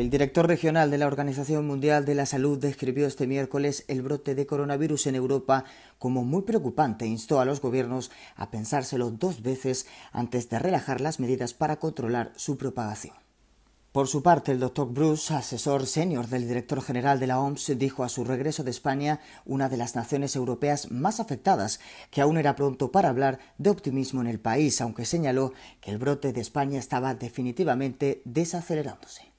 El director regional de la Organización Mundial de la Salud describió este miércoles el brote de coronavirus en Europa como muy preocupante e instó a los gobiernos a pensárselo dos veces antes de relajar las medidas para controlar su propagación. Por su parte, el doctor Bruce, asesor senior del director general de la OMS, dijo a su regreso de España, una de las naciones europeas más afectadas, que aún era pronto para hablar de optimismo en el país, aunque señaló que el brote de España estaba definitivamente desacelerándose.